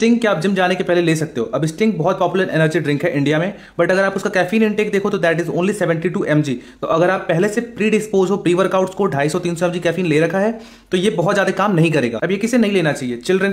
sting क्या आप gym जाने के पहले ले सकते हो अब स्टिंग बहुत पॉपुलर एनर्जी ड्रिंक है इंडिया में बट अगर आप उसका कैफीन इनटेक देखो तो that is only seventy two तो अगर आप पहले से प्री डिस्पोज हो प्री वर्कआउट्स को ढाई सौ तीन सौ कैफीन ले रखा है तो ये बहुत ज्यादा काम नहीं करेगा अब ये किसे नहीं लेना चाहिए चिल्ड्रन